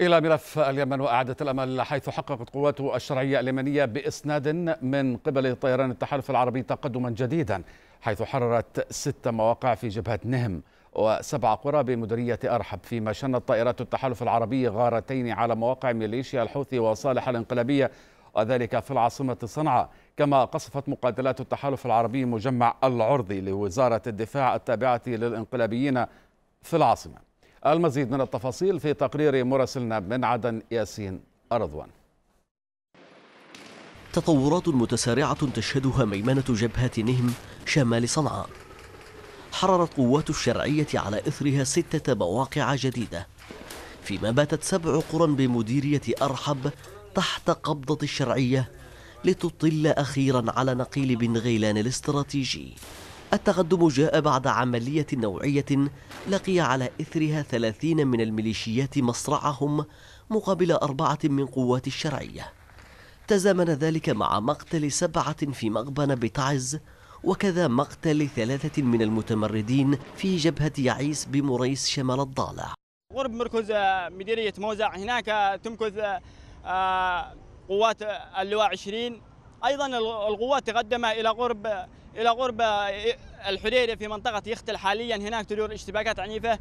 إلى ملف اليمن وأعادة الأمل حيث حققت قوات الشرعية اليمنية بإسناد من قبل طيران التحالف العربي تقدما جديدا حيث حررت ست مواقع في جبهة نهم وسبع قرى بمديرية أرحب فيما شنت طائرات التحالف العربي غارتين على مواقع ميليشيا الحوثي وصالح الانقلابية وذلك في العاصمة صنعاء كما قصفت مقاتلات التحالف العربي مجمع العرضي لوزارة الدفاع التابعة للانقلابيين في العاصمة المزيد من التفاصيل في تقرير مراسلنا من عدن ياسين أرضوان تطورات متسارعة تشهدها ميمنة جبهات نهم شمال صنعاء حررت قوات الشرعية على إثرها ستة مواقع جديدة فيما باتت سبع قرى بمديرية أرحب تحت قبضة الشرعية لتطل أخيرا على نقيل بن غيلان الاستراتيجي التقدم جاء بعد عملية نوعية لقي على إثرها ثلاثين من الميليشيات مصرعهم مقابل أربعة من قوات الشرعية تزامن ذلك مع مقتل سبعة في مغبن بتعز وكذا مقتل ثلاثة من المتمردين في جبهة يعيس بمريس شمال الضالع غرب مركز آه، مديرية موزع هناك آه، تمكث آه، قوات اللواء 20 ايضا القوات تقدم الى قرب الى قرب الحديده في منطقه يختل حاليا هناك تدور اشتباكات عنيفه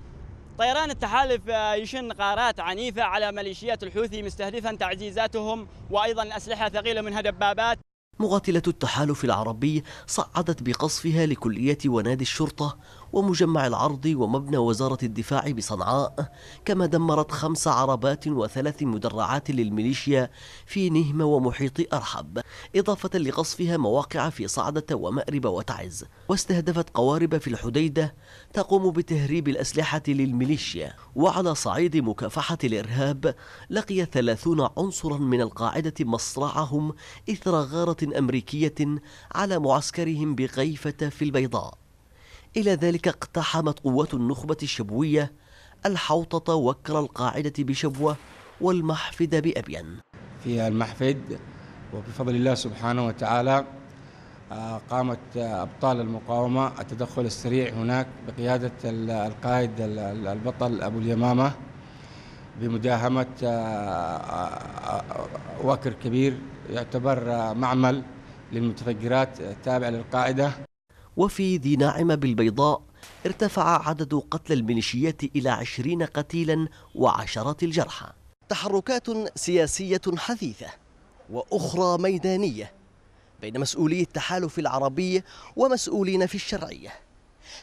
طيران التحالف آه، يشن غارات عنيفة على ميليشيات الحوثي مستهدفا تعزيزاتهم وأيضا أسلحة ثقيلة منها دبابات مقاتلة التحالف العربي صعدت بقصفها لكلية ونادي الشرطة ومجمع العرض ومبنى وزارة الدفاع بصنعاء كما دمرت خمس عربات وثلاث مدرعات للميليشيا في نهمة ومحيط أرحب إضافة لقصفها مواقع في صعدة ومأرب وتعز واستهدفت قوارب في الحديدة تقوم بتهريب الأسلحة للميليشيا وعلى صعيد مكافحة الإرهاب لقي ثلاثون عنصرا من القاعدة مصرعهم إثر غارة أمريكية على معسكرهم بغيفة في البيضاء إلى ذلك اقتحمت قوات النخبة الشبوية الحوطة وكر القاعدة بشبوة والمحفد بأبين في المحفد وبفضل الله سبحانه وتعالى قامت أبطال المقاومة التدخل السريع هناك بقيادة القائد البطل أبو اليمامة بمداهمة وكر كبير يعتبر معمل للمتفجرات التابع للقاعدة وفي ذي ناعمة بالبيضاء ارتفع عدد قتلى الميليشيات إلى عشرين قتيلا وعشرات الجرحى تحركات سياسية حثيثة وأخرى ميدانية بين مسؤولي التحالف العربي ومسؤولين في الشرعية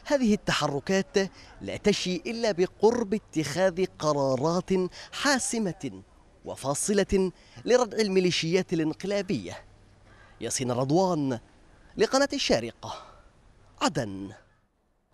هذه التحركات لا تشي إلا بقرب اتخاذ قرارات حاسمة وفاصلة لردع الميليشيات الانقلابية ياسين رضوان لقناة الشارقة عدن